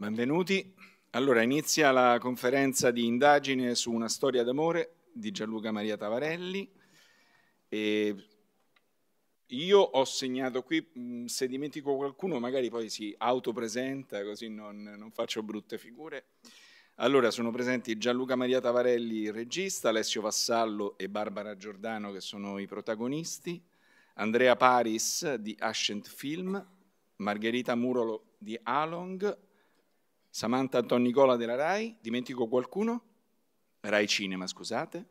Benvenuti. Allora inizia la conferenza di indagine su una storia d'amore di Gianluca Maria Tavarelli. E io ho segnato qui, mm, se dimentico qualcuno magari poi si autopresenta così non, non faccio brutte figure. Allora sono presenti Gianluca Maria Tavarelli, regista, Alessio Vassallo e Barbara Giordano che sono i protagonisti, Andrea Paris di Ascent Film, Margherita Murolo di Along, Samantha Antonicola della RAI, dimentico qualcuno? RAI Cinema, scusate.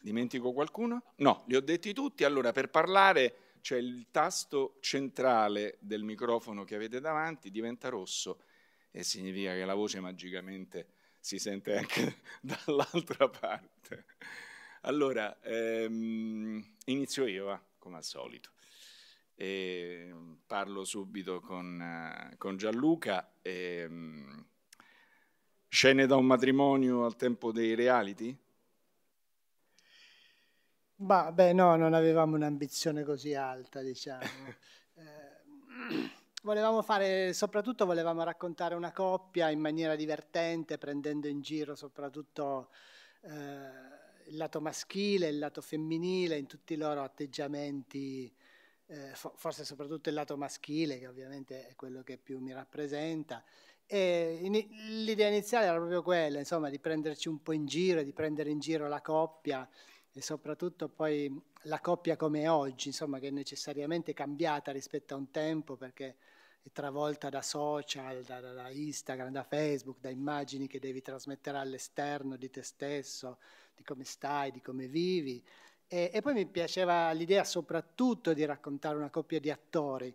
Dimentico qualcuno? No, li ho detti tutti. Allora, per parlare cioè il tasto centrale del microfono che avete davanti diventa rosso e significa che la voce magicamente si sente anche dall'altra parte. Allora, ehm, inizio io, va, come al solito e ehm, parlo subito con, eh, con Gianluca. E, ehm, scene da un matrimonio al tempo dei reality? Bah, beh, no, non avevamo un'ambizione così alta, diciamo. eh, volevamo fare, soprattutto volevamo raccontare una coppia in maniera divertente, prendendo in giro soprattutto eh, il lato maschile, il lato femminile, in tutti i loro atteggiamenti eh, forse soprattutto il lato maschile, che ovviamente è quello che più mi rappresenta. In, l'idea iniziale era proprio quella, insomma, di prenderci un po' in giro, di prendere in giro la coppia e soprattutto poi la coppia come oggi, insomma, che è necessariamente cambiata rispetto a un tempo perché è travolta da social, da, da, da, Instagram, da Facebook, da immagini che devi trasmettere all'esterno di te stesso, di come stai, di come vivi e, e poi mi piaceva l'idea soprattutto di raccontare una coppia di attori,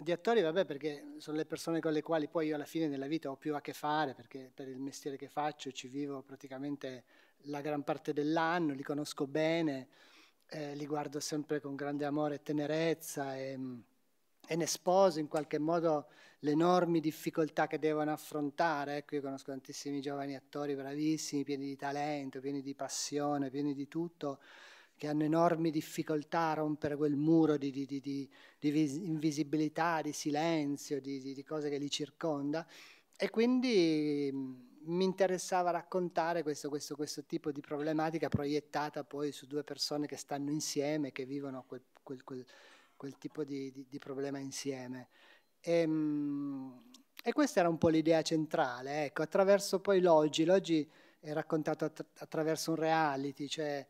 di attori, vabbè, perché sono le persone con le quali poi io alla fine della vita ho più a che fare, perché per il mestiere che faccio ci vivo praticamente la gran parte dell'anno, li conosco bene, eh, li guardo sempre con grande amore e tenerezza e, mm, e, ne sposo in qualche modo le enormi difficoltà che devono affrontare. Ecco, io conosco tantissimi giovani attori bravissimi, pieni di talento, pieni di passione, pieni di tutto che hanno enormi difficoltà a rompere quel muro di, di, di, di invisibilità, di silenzio, di, cose che li circonda. E quindi mm, mi interessava raccontare questo, questo, questo, tipo di problematica proiettata poi su due persone che stanno insieme, che vivono quel, quel, quel, quel tipo di, problema insieme. E, ehm, e, questa era un po' l'idea centrale, ecco, attraverso poi l'oggi. L'oggi è raccontato attraverso un reality, cioè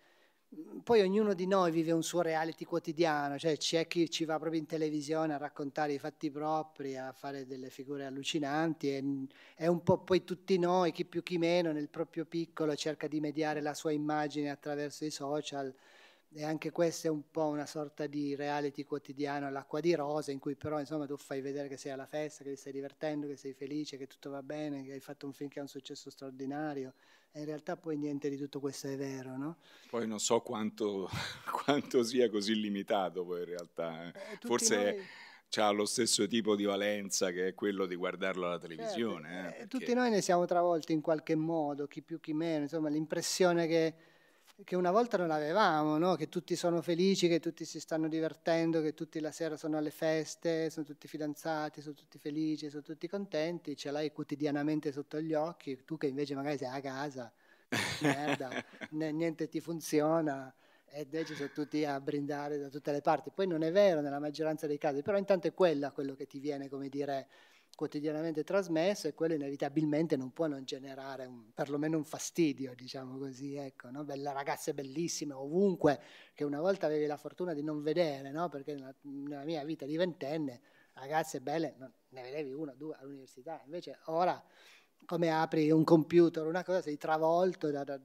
poi ognuno di noi vive un suo reality quotidiano, cioè c'è chi ci va proprio in televisione a raccontare i fatti propri, a fare delle figure allucinanti e è un po' poi tutti noi, chi più chi meno, nel proprio piccolo cerca di mediare la sua immagine attraverso i social e anche questa è un po' una sorta di reality quotidiano all'acqua di rosa in cui però insomma tu fai vedere che sei alla festa, che ti stai divertendo, che sei felice, che tutto va bene, che hai fatto un film che ha un successo straordinario e in realtà poi niente di tutto questo è vero, no? Poi non so quanto, quanto sia così limitato poi in realtà, eh, eh forse... Noi... ha lo stesso tipo di valenza che è quello di guardarlo alla televisione. Certo. Eh, eh, perché... Tutti noi ne siamo travolti in qualche modo, chi più chi meno, insomma l'impressione che che una volta non avevamo, no? che tutti sono felici, che tutti si stanno divertendo, che tutti la sera sono alle feste, sono tutti fidanzati, sono tutti felici, sono tutti contenti, ce l'hai quotidianamente sotto gli occhi, tu che invece magari sei a casa, merda, niente ti funziona e invece sono tutti a brindare da tutte le parti. Poi non è vero nella maggioranza dei casi, però intanto è quella quello che ti viene, come dire, quotidianamente trasmesso e quello inevitabilmente non può non generare un, perlomeno un fastidio, diciamo così, ecco, no? Bella, ragazze bellissime ovunque, che una volta avevi la fortuna di non vedere, no? perché nella, nella, mia vita di ventenne ragazze belle non, ne vedevi una o due all'università, invece ora come apri un computer, una cosa, sei travolto da, da,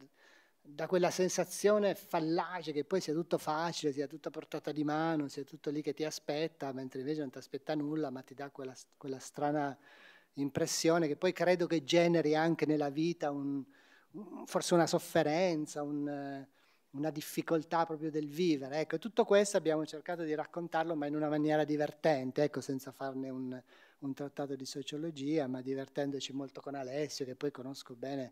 da quella sensazione fallace che poi sia tutto facile, sia tutto a portata di mano, sia tutto lì che ti aspetta, mentre invece non ti aspetta nulla, ma ti dà quella, quella strana impressione che poi credo che generi anche nella vita un, forse una sofferenza, un, una difficoltà proprio del vivere. Ecco, tutto questo abbiamo cercato di raccontarlo, ma in una maniera divertente, ecco, senza farne un trattato di sociologia, ma divertendoci molto con Alessio, che poi conosco bene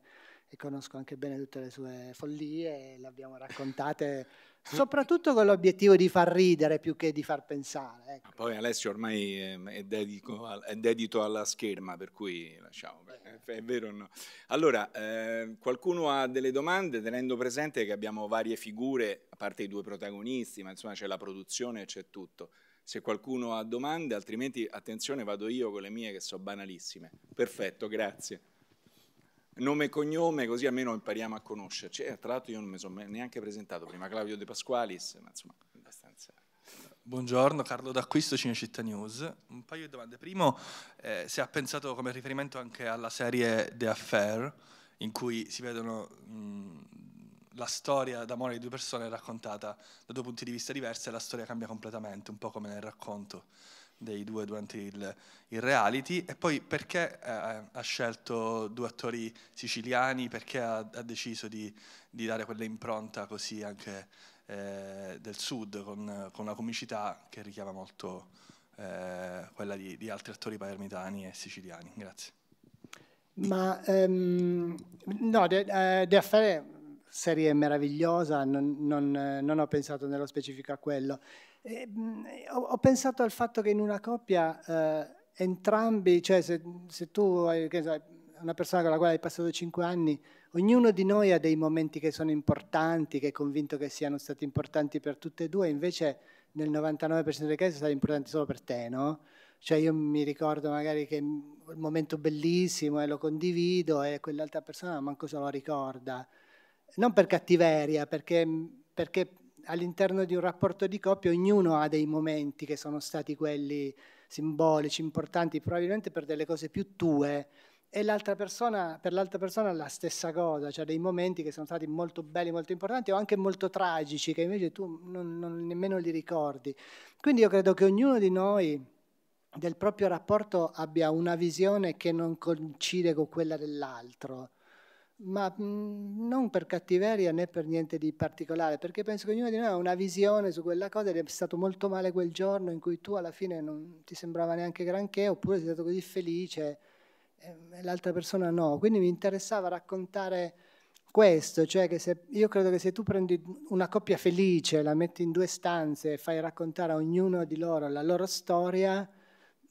e conosco anche bene tutte le sue follie le abbiamo raccontate soprattutto con l'obiettivo di far ridere più che di far pensare. Ah, ecco. Poi Alessio ormai ehm, è, dedico, è, dedito alla scherma, per cui lasciamo, eh. Eh, è vero o no? Allora, eh, qualcuno ha delle domande tenendo presente che abbiamo varie figure, a parte i due protagonisti, ma insomma c'è la produzione e c'è tutto. Se qualcuno ha domande, altrimenti attenzione vado io con le mie che sono banalissime. Perfetto, grazie nome e cognome, così almeno impariamo a conoscerci. Eh, tra l'altro io non mi sono neanche presentato prima, Claudio De Pasqualis, ma insomma, abbastanza... Buongiorno, Carlo D'Acquisto, Cinecittà News. Un paio di domande. Primo, eh, se ha pensato come riferimento anche alla serie The Affair, in cui si vedono mh, la storia d'amore di due persone raccontata da due punti di vista diversi e la storia cambia completamente, un po' come nel racconto dei due durante il, il reality e poi perché eh, ha scelto due attori siciliani, perché ha, ha deciso di, di, dare quell'impronta così anche eh, del sud con, con, una comicità che richiama molto eh, quella di, di altri attori palermitani e siciliani. Grazie. Ma um, no, eh, The Affair serie meravigliosa, non, non, non, ho pensato nello specifico a quello. Eh, mm, ho, ho, pensato al fatto che in una coppia eh, entrambi, cioè se, se tu hai so, una persona con la quale hai passato cinque anni, ognuno di noi ha dei momenti che sono importanti, che è convinto che siano stati importanti per tutte e due, invece nel 99% dei casi sono stati importanti solo per te, no? Cioè io mi ricordo magari che un momento bellissimo e lo condivido e quell'altra persona manco se lo ricorda. Non per cattiveria, perché, perché all'interno di un rapporto di coppia ognuno ha dei momenti che sono stati quelli simbolici, importanti, probabilmente per delle cose più tue e l'altra persona, per l'altra persona la stessa cosa, cioè dei momenti che sono stati molto belli, molto importanti o anche molto tragici che invece tu non, non nemmeno li ricordi. Quindi io credo che ognuno di noi del proprio rapporto abbia una visione che non coincide con quella dell'altro ma mm, non per cattiveria né per niente di particolare, perché penso che ognuno di noi ha una visione su quella cosa ed è stato molto male quel giorno in cui tu alla fine non ti sembrava neanche granché, oppure sei stato così felice e l'altra persona no. Quindi mi interessava raccontare questo, cioè che se, io credo che se tu prendi una coppia felice, la metti in due stanze e fai raccontare a ognuno di loro la loro storia,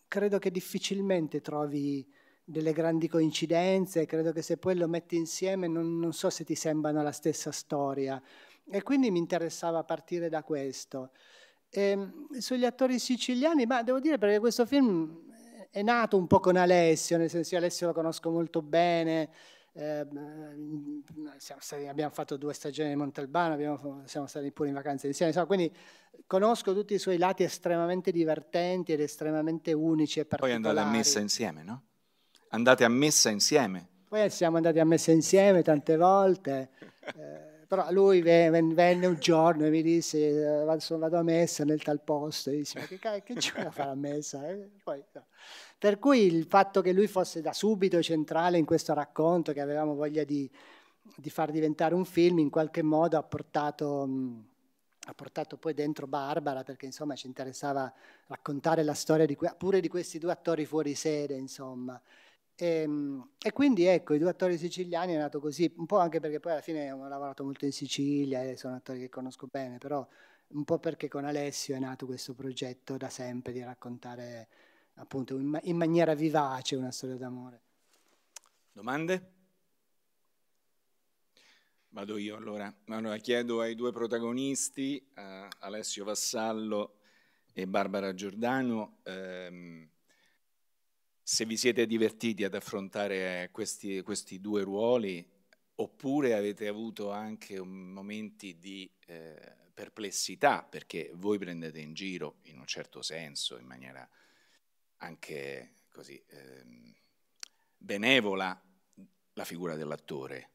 credo che difficilmente trovi delle grandi coincidenze, credo che se poi lo metti insieme non, non so se ti sembrano la stessa storia. E quindi mi interessava partire da questo. E, ehm, sugli attori siciliani, ma devo dire perché questo film è nato un po' con Alessio, nel senso che Alessio lo conosco molto bene, eh, stati, abbiamo fatto due stagioni di Montalbano, abbiamo, siamo stati pure in vacanza insieme, insomma, quindi conosco tutti i suoi lati estremamente divertenti ed estremamente unici e particolari. Poi andò alla messa insieme, no? andate a messa insieme. Poi siamo andati a messa insieme tante volte, eh, però lui venne un giorno e mi disse eh, sono andato a messa nel tal posto, e disse ma che, che c'è da fare a messa? Eh? Poi, no. Per cui il fatto che lui fosse da subito centrale in questo racconto, che avevamo voglia di, di far diventare un film, in qualche modo ha portato, mh, ha portato, poi dentro Barbara, perché insomma ci interessava raccontare la storia di, pure di questi due attori fuori sede, insomma. E, ehm, e, quindi ecco, i due attori siciliani è nato così, un po' anche perché poi alla fine ho lavorato molto in Sicilia e sono attori che conosco bene, però un po' perché con Alessio è nato questo progetto da sempre di raccontare appunto in, in maniera vivace una storia d'amore. Domande? Vado io allora. allora. Chiedo ai due protagonisti, eh, Alessio Vassallo e Barbara Giordano, ehm, se vi siete divertiti ad affrontare questi, questi due ruoli oppure avete avuto anche momenti di eh, perplessità perché voi prendete in giro in un certo senso, in maniera anche così eh, benevola, la figura dell'attore,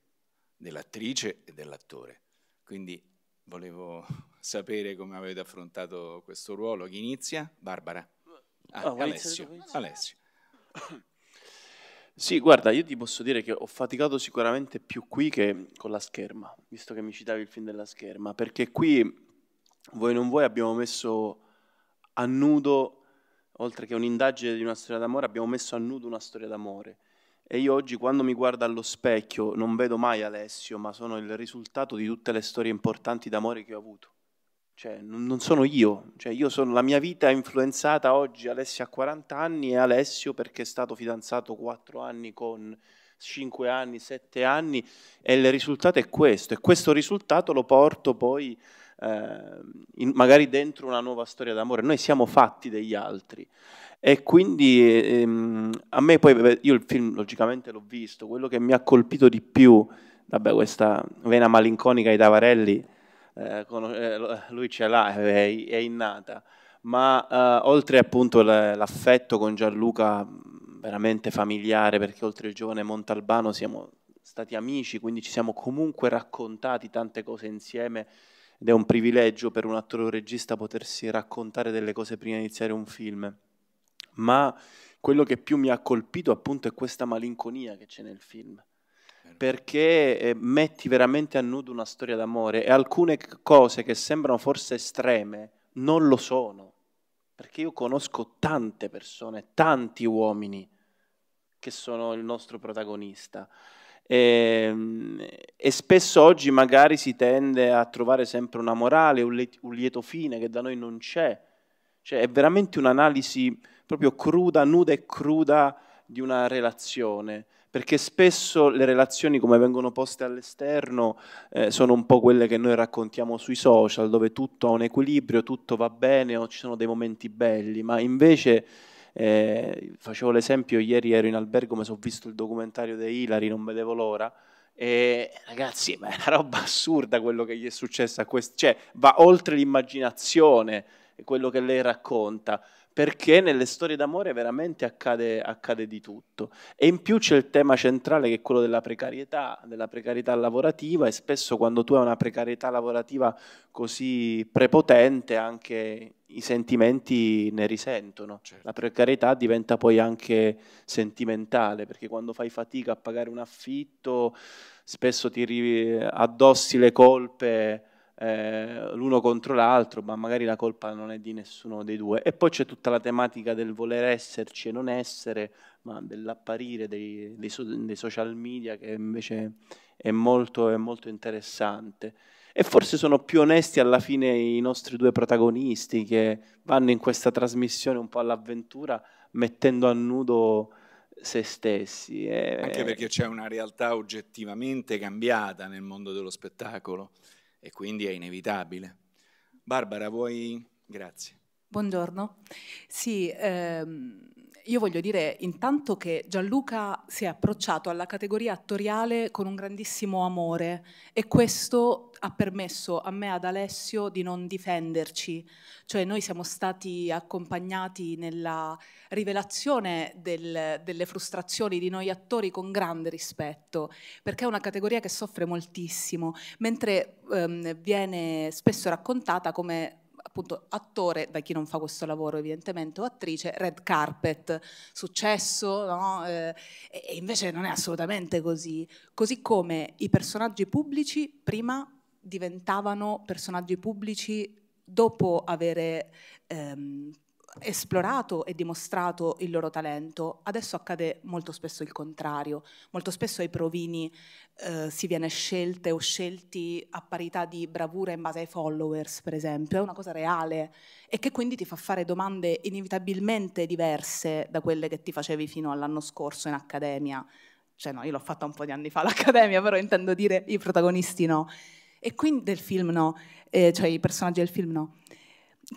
dell'attrice e dell'attore. Quindi volevo sapere come avete affrontato questo ruolo. Chi inizia? Barbara. Ah, oh, Alessio. Alessio. Sì, guarda, io ti posso dire che ho faticato sicuramente più qui che con la scherma, visto che mi citavi il film della scherma, perché qui, voi non voi, abbiamo messo a nudo, oltre che un'indagine di una storia d'amore, abbiamo messo a nudo una storia d'amore. E io oggi quando mi guardo allo specchio non vedo mai Alessio, ma sono il risultato di tutte le storie importanti d'amore che ho avuto. Cioè, non sono io, cioè, io sono, la mia vita è influenzata oggi Alessio ha 40 anni e Alessio perché è stato fidanzato 4 anni con 5 anni, 7 anni e il risultato è questo e questo risultato lo porto poi eh, in, magari dentro una nuova storia d'amore. Noi siamo fatti degli altri e quindi ehm, a me poi, io il film logicamente l'ho visto, quello che mi ha colpito di più, vabbè questa vena malinconica di Tavarelli eh, eh, lui ce l'ha, eh, è, è, innata, ma oltre appunto l'affetto con Gianluca mm, veramente familiare, perché oltre il giovane Montalbano siamo stati amici, quindi ci siamo comunque raccontati tante cose insieme ed è un privilegio per un attore o regista potersi raccontare delle cose prima di iniziare un film. Ma quello che più mi ha colpito appunto è questa malinconia che c'è nel film perché eh, metti veramente a nudo una storia d'amore e alcune cose che sembrano forse estreme non lo sono, perché io conosco tante persone, tanti uomini che sono il nostro protagonista. E, ehm, e, spesso oggi magari si tende a trovare sempre una morale, un, lieto fine che da noi non c'è. Cioè è veramente un'analisi proprio cruda, nuda e cruda di una relazione perché spesso le relazioni come vengono poste all'esterno eh, sono un po' quelle che noi raccontiamo sui social, dove tutto ha un equilibrio, tutto va bene o ci sono dei momenti belli, ma invece eh, facevo l'esempio, ieri ero in albergo, mi sono visto il documentario di Hilary, non vedevo l'ora. E ragazzi, ma è una roba assurda quello che gli è successo a questo, cioè va oltre l'immaginazione quello che lei racconta perché nelle storie d'amore veramente accade, accade, di tutto. E in più c'è il tema centrale che è quello della precarietà, della precarietà lavorativa e spesso quando tu hai una precarietà lavorativa così prepotente anche i sentimenti ne risentono. Certo. La precarietà diventa poi anche sentimentale perché quando fai fatica a pagare un affitto spesso ti addossi le colpe eh, l'uno contro l'altro, ma magari la colpa non è di nessuno dei due. E poi c'è tutta la tematica del voler esserci e non essere, ma dell'apparire dei, dei, dei social media che invece è molto, è molto interessante e forse sono più onesti alla fine i nostri due protagonisti che vanno in questa trasmissione un po' all'avventura mettendo a nudo se stessi. E... Anche perché c'è una realtà oggettivamente cambiata nel mondo dello spettacolo e quindi è inevitabile. Barbara, vuoi... Grazie. Buongiorno. Sì, ehm io voglio dire intanto che Gianluca si è approcciato alla categoria attoriale con un grandissimo amore e questo ha permesso a me, e ad Alessio, di non difenderci. Cioè noi siamo stati accompagnati nella rivelazione del, delle frustrazioni di noi attori con grande rispetto, perché è una categoria che soffre moltissimo, mentre ehm, viene spesso raccontata come appunto attore, da chi non fa questo lavoro evidentemente, o attrice, red carpet, successo, no? eh, e invece non è assolutamente così. Così come i personaggi pubblici prima diventavano personaggi pubblici dopo avere ehm, esplorato e dimostrato il loro talento. Adesso accade molto spesso il contrario, molto spesso ai provini eh, si viene scelte o scelti a parità di bravura in base ai followers, per esempio, è una cosa reale e che quindi ti fa fare domande inevitabilmente diverse da quelle che ti facevi fino all'anno scorso in accademia. Cioè no, io l'ho fatta un po' di anni fa l'accademia, però intendo dire i protagonisti no. E quindi del film no, eh, cioè i personaggi del film no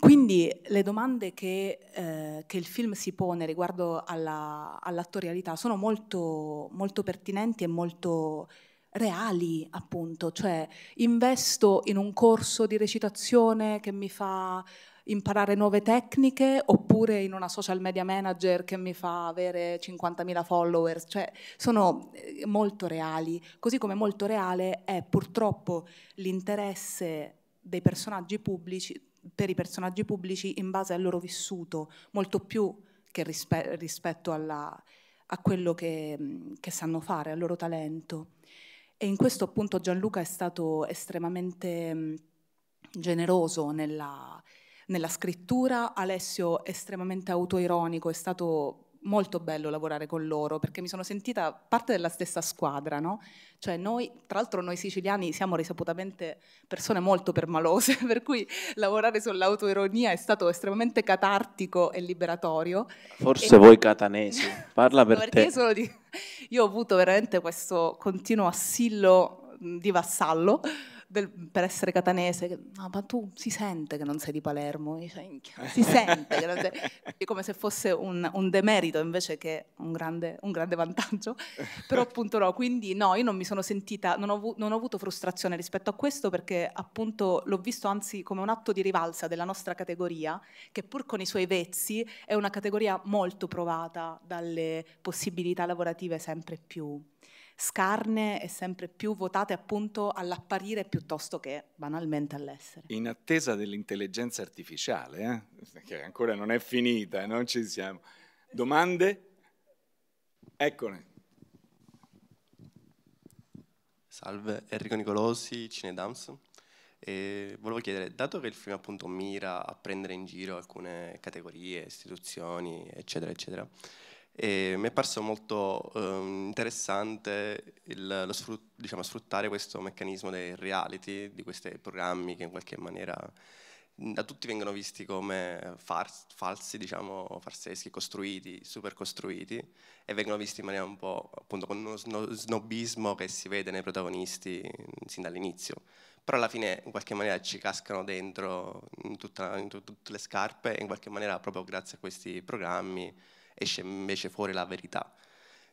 quindi le domande che, eh, che, il film si pone riguardo alla, all'attorialità sono molto, molto pertinenti e molto reali, appunto. Cioè, investo in un corso di recitazione che mi fa imparare nuove tecniche oppure in una social media manager che mi fa avere 50.000 follower, cioè sono eh, molto reali, così come molto reale è purtroppo l'interesse dei personaggi pubblici per i personaggi pubblici in base al loro vissuto, molto più che rispe rispetto alla, a quello che, mm, che, sanno fare, al loro talento. E in questo appunto Gianluca è stato estremamente mm, generoso nella, nella scrittura, Alessio estremamente autoironico, è stato molto bello lavorare con loro perché mi sono sentita parte della stessa squadra, no? Cioè noi, tra l'altro noi siciliani siamo risaputamente persone molto permalose, per cui lavorare sull'autoironia è stato estremamente catartico e liberatorio. Forse e... voi catanesi, parla per perché te. Di... Io ho avuto veramente questo continuo assillo di vassallo del, per essere catanese, no, ma tu si sente che non sei di Palermo, si sente, che non sei, è come se fosse un, un demerito invece che un grande, un grande, vantaggio, però appunto no, quindi no, io non mi sono sentita, non ho, non ho avuto frustrazione rispetto a questo perché appunto l'ho visto anzi come un atto di rivalsa della nostra categoria, che pur con i suoi vezzi è una categoria molto provata dalle possibilità lavorative sempre più scarne e sempre più votate appunto all'apparire piuttosto che banalmente all'essere. In attesa dell'intelligenza artificiale, eh? che ancora non è finita, eh, non ci siamo. Domande? Eccole. Salve, Enrico Nicolosi, Cinedams. E volevo chiedere, dato che il film appunto mira a prendere in giro alcune categorie, istituzioni, eccetera, eccetera, e mi è parso molto um, interessante il, sfrut, diciamo, sfruttare questo meccanismo dei reality, di questi programmi che in qualche maniera da tutti vengono visti come falsi, diciamo, farseschi, costruiti, super costruiti e vengono visti in maniera un po' appunto con uno snobismo che si vede nei protagonisti sin dall'inizio. Però alla fine in qualche maniera ci cascano dentro in, tutta, in tutte le scarpe e in qualche maniera proprio grazie a questi programmi esce invece fuori la verità.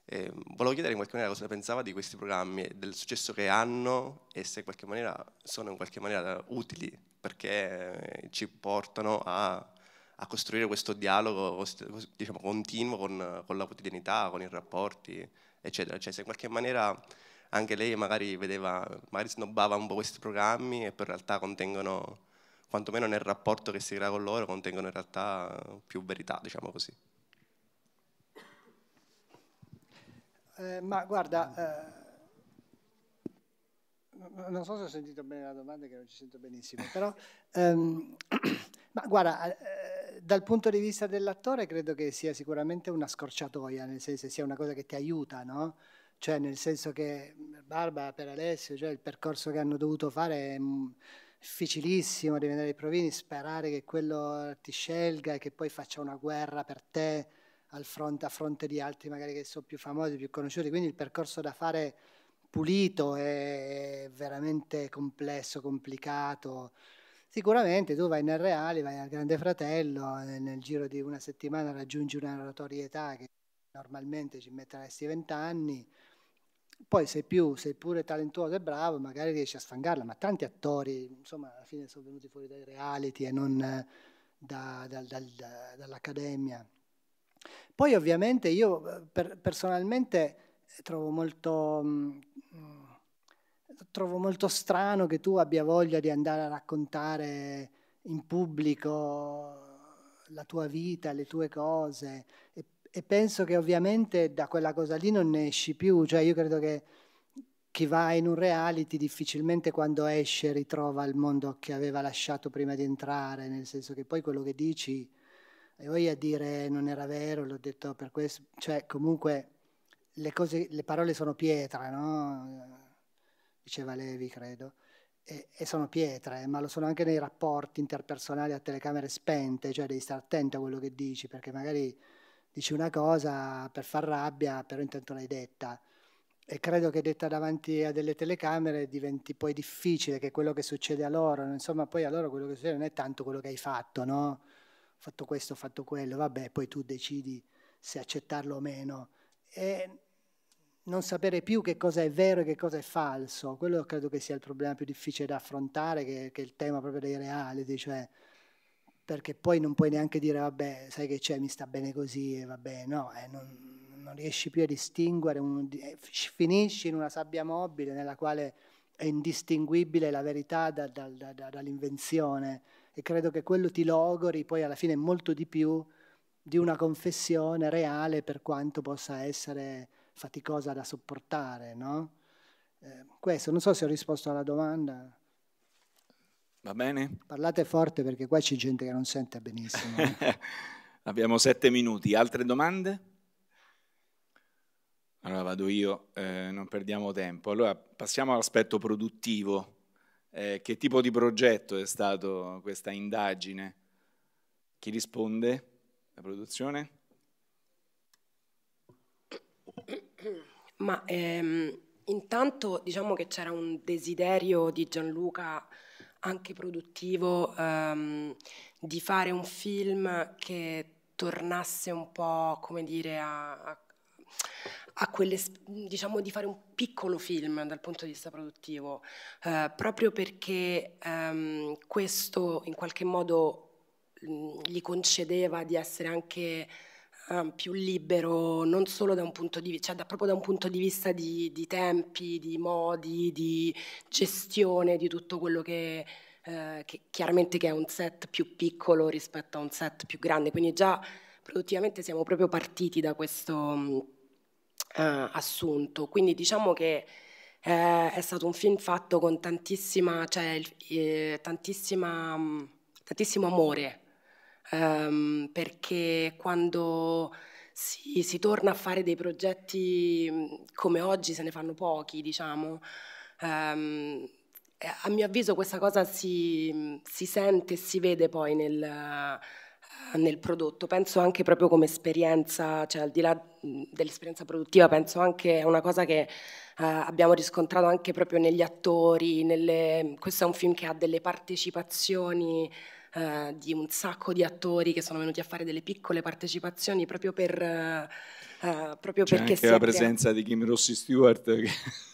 Eh, volevo chiedere in qualche maniera cosa pensava di questi programmi, del successo che hanno e se in qualche maniera sono in qualche maniera utili perché eh, ci portano a, a costruire questo dialogo diciamo, continuo con, con, la quotidianità, con i rapporti, eccetera. Cioè, se in qualche maniera anche lei magari vedeva, magari snobbava un po' questi programmi e poi in realtà contengono, quantomeno nel rapporto che si crea con loro, contengono in realtà più verità, diciamo così. Eh, ma guarda, eh, non so se ho sentito bene la domanda, che non ci sento benissimo, però, ehm, ma guarda, eh, dal punto di vista dell'attore credo che sia sicuramente una scorciatoia, nel senso che sia una cosa che ti aiuta, no? Cioè, nel senso che mm, Barbara per Alessio, cioè il percorso che hanno dovuto fare... È, mm, difficilissimo diventare dei provini, sperare che quello ti scelga e che poi faccia una guerra per te fronte, a fronte di altri magari che sono più famosi, più conosciuti, quindi il percorso da fare pulito è veramente complesso, complicato. Sicuramente tu vai nel Reale, vai al Grande Fratello, eh, nel giro di una settimana raggiungi una notorietà che normalmente ci metteresti vent'anni, poi sei più, sei pure talentuoso e bravo, magari riesci a sfangarla, ma tanti attori, insomma, alla fine sono venuti fuori dai reality e non eh, da, da, da, dall'accademia. Poi ovviamente io eh, per, personalmente eh, trovo molto, mh, mm, trovo molto, strano che tu abbia voglia di andare a raccontare in pubblico la tua vita, le tue cose e, e penso che ovviamente da quella cosa lì non ne esci più, cioè io credo che chi va in un reality difficilmente quando esce ritrova il mondo che aveva lasciato prima di entrare, nel senso che poi quello che dici e voi a dire non era vero, l'ho detto per questo, cioè comunque le, cose, le parole sono pietra, no? diceva Levi credo, e, e, sono pietre, ma lo sono anche nei rapporti interpersonali a telecamere spente, cioè devi stare attento a quello che dici, perché magari dici una cosa per far rabbia, però intanto l'hai detta. E credo che detta davanti a delle telecamere diventi poi difficile che quello che succede a loro, insomma poi a loro quello che succede non è tanto quello che hai fatto, no? fatto questo, fatto quello, vabbè, poi tu decidi se accettarlo o meno. E non sapere più che cosa è vero e che cosa è falso, quello credo che sia il problema più difficile da affrontare, che, che è il tema proprio dei reality, cioè perché poi non puoi neanche dire vabbè, sai che c'è, mi sta bene così e vabbè, no, eh, non, non, riesci più a distinguere, un, eh, finisci in una sabbia mobile nella quale è indistinguibile la verità da, da, da, dall'invenzione e credo che quello ti logori poi alla fine molto di più di una confessione reale per quanto possa essere faticosa da sopportare, no? Eh, questo, non so se ho risposto alla domanda. Va bene? Parlate forte perché qua c'è gente che non sente benissimo. Abbiamo sette minuti. Altre domande? Allora vado io, eh, non perdiamo tempo. Allora passiamo all'aspetto produttivo eh, che tipo di progetto è stata questa indagine? Chi risponde? La produzione? Ma ehm, intanto diciamo che c'era un desiderio di Gianluca anche produttivo ehm, di fare un film che tornasse un po' come dire a, a a quelle, diciamo, di fare un piccolo film dal punto di vista produttivo, eh, proprio perché ehm, questo in qualche modo mm, gli concedeva di essere anche eh, più libero, non solo da un punto di vista, cioè da, proprio da un punto di vista di, di tempi, di modi, di gestione, di tutto quello che... Eh, che chiaramente che è un set più piccolo rispetto a un set più grande, quindi già produttivamente siamo proprio partiti da questo mm, eh, assunto. Quindi diciamo che eh, è stato un film fatto con tantissima, cioè, eh, tantissima, mm, tantissimo amore, ehm, perché quando si, si, torna a fare dei progetti mm, come oggi, se ne fanno pochi, diciamo, ehm, eh, a mio avviso questa cosa si, mm, si sente e si vede poi nel nel prodotto. Penso anche proprio come esperienza, cioè al di là dell'esperienza produttiva, penso anche a una cosa che eh, abbiamo riscontrato anche proprio negli attori. Nelle... Questo è un film che ha delle partecipazioni eh, di un sacco di attori che sono venuti a fare delle piccole partecipazioni proprio per... Eh, Uh, proprio c'è perché anche la presenza di Kim Rossi Stewart che,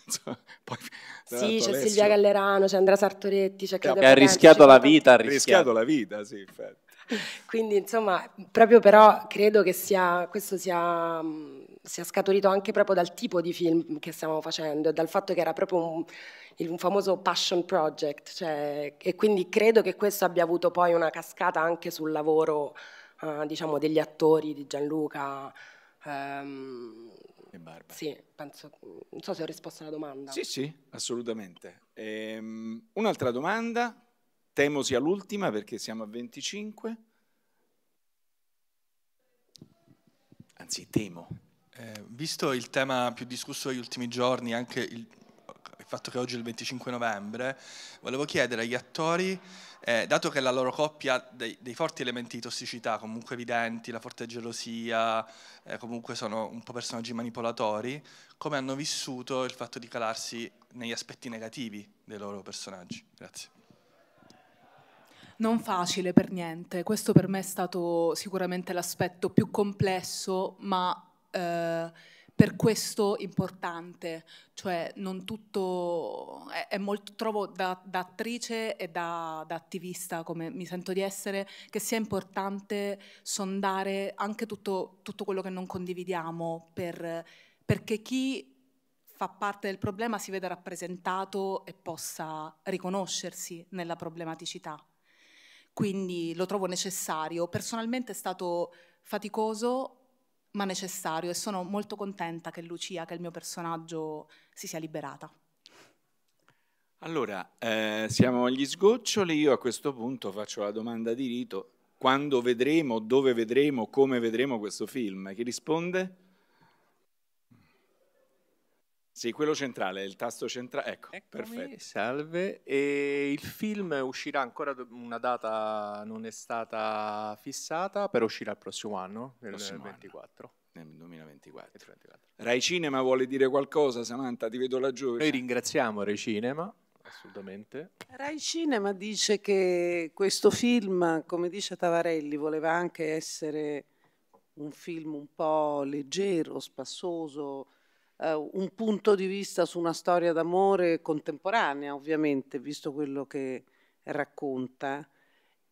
insomma, poi, sì c'è Silvia Gallerano c'è Andrea Sartoretti c'è che cioè, ha rischiato la vita ha rischiato. rischiato la vita sì infatti quindi insomma, proprio però credo che sia, questo sia, mm, sia, scaturito anche proprio dal tipo di film che stiamo facendo e dal fatto che era proprio un, un famoso passion project cioè, e quindi credo che questo abbia avuto poi una cascata anche sul lavoro eh, diciamo, degli attori di Gianluca. Ehm, e Barbara. Sì, penso, non so se ho risposto alla domanda. Sì, sì, assolutamente. Ehm, un'altra domanda Temo sia l'ultima perché siamo a 25. Anzi, temo. Eh, visto il tema più discusso negli ultimi giorni, anche il, il, fatto che oggi è il 25 novembre, volevo chiedere agli attori, eh, dato che la loro coppia ha dei, dei, forti elementi di tossicità, comunque evidenti, la forte gelosia, eh, comunque sono un po' personaggi manipolatori, come hanno vissuto il fatto di calarsi negli aspetti negativi dei loro personaggi? Grazie non facile per niente. Questo per me è stato sicuramente l'aspetto più complesso, ma eh, per questo importante. Cioè, non tutto è, è molto, trovo da, da attrice e da, da, attivista, come mi sento di essere, che sia importante sondare anche tutto, tutto quello che non condividiamo per, perché chi fa parte del problema si veda rappresentato e possa riconoscersi nella problematicità quindi lo trovo necessario. Personalmente è stato faticoso ma necessario e sono molto contenta che Lucia, che è il mio personaggio, si sia liberata. Allora, eh, siamo agli sgoccioli, io a questo punto faccio la domanda di rito, quando vedremo, dove vedremo, come vedremo questo film? Chi risponde? Sì, quello centrale, il tasto centrale. Ecco, Eccomi, perfetto. Salve. E il film uscirà ancora, una data non è stata fissata, però uscirà il prossimo anno, nel prossimo 24. Anno. Nel 2024. 2024. Rai Cinema vuole dire qualcosa, Samantha? Ti vedo laggiù. Noi ringraziamo Rai Cinema. Assolutamente. Rai Cinema dice che questo film, come dice Tavarelli, voleva anche essere un film un po' leggero, spassoso, Uh, un punto di vista su una storia d'amore contemporanea, ovviamente, visto quello che racconta.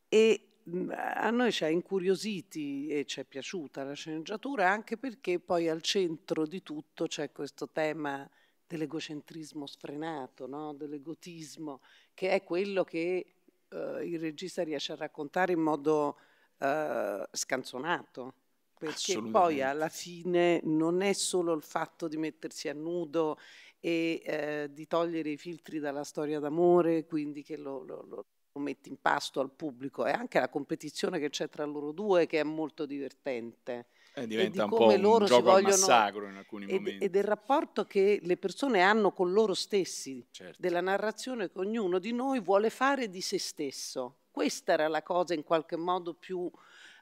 E mm, a noi ci ha incuriositi e ci è piaciuta la sceneggiatura anche perché poi al centro di tutto c'è questo tema dell'egocentrismo sfrenato, no? dell'egotismo, che è quello che uh, il regista riesce a raccontare in modo uh, scanzonato perché poi alla fine non è solo il fatto di mettersi a nudo e eh, di togliere i filtri dalla storia d'amore, quindi che lo, lo, lo, metti in pasto al pubblico, è anche la competizione che c'è tra loro due che è molto divertente. Eh, diventa un po' un loro gioco vogliono, massacro in alcuni momenti. E del rapporto che le persone hanno con loro stessi, certo. della narrazione che ognuno di noi vuole fare di se stesso. Questa era la cosa in qualche modo più...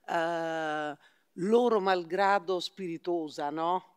Eh, loro malgrado spiritosa, no?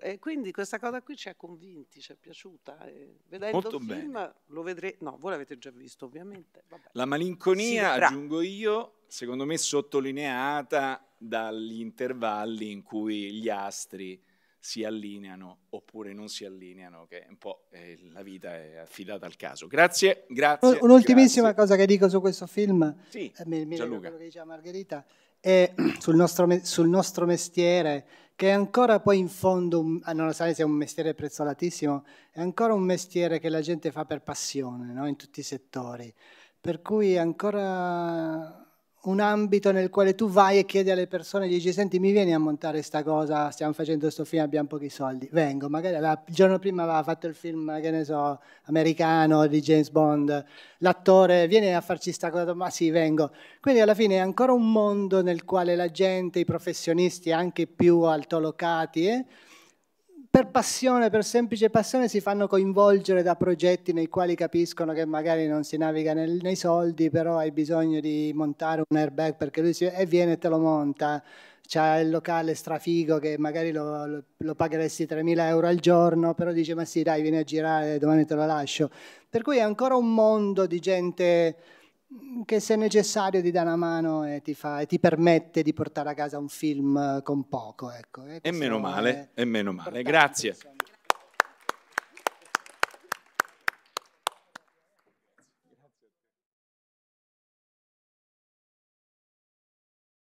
E quindi questa cosa qui ci ha convinti, ci è piaciuta. E vedendo Molto il film lo vedrete, no, voi l'avete già visto ovviamente. Vabbè. La malinconia, aggiungo io, secondo me sottolineata dagli intervalli in cui gli astri si allineano oppure non si allineano, che un po' eh, la vita è affidata al caso. Grazie, grazie. Un'ultimissima grazie. cosa che dico su questo film, sì, eh, mi, mi quello che diceva Margherita, e sul nostro, sul nostro mestiere, che è ancora poi in fondo, ah, nonostante sia un mestiere prezzolatissimo, è ancora un mestiere che la gente fa per passione, no? in tutti i settori. Per cui ancora un ambito nel quale tu vai e chiedi alle persone, dici senti mi vieni a montare sta cosa, stiamo facendo questo film, abbiamo pochi soldi, vengo, magari aveva, il giorno prima aveva fatto il film, che ne so, americano di James Bond, l'attore viene a farci sta cosa, ma sì vengo. Quindi alla fine è ancora un mondo nel quale la gente, i professionisti anche più altolocati, eh, per passione, per semplice passione, si fanno coinvolgere da progetti nei quali capiscono che magari non si naviga nel, nei soldi, però hai bisogno di montare un airbag perché lui si, e viene e te lo monta. C'ha il locale strafigo che magari lo, lo, lo pagheresti 3.000 euro al giorno, però dice ma sì dai vieni a girare, domani te lo lascio. Per cui è ancora un mondo di gente che se necessario ti dà una mano e ti, fa, e ti, permette di portare a casa un film eh, con poco. Ecco. E, e meno male, e meno male. Grazie. Insomma.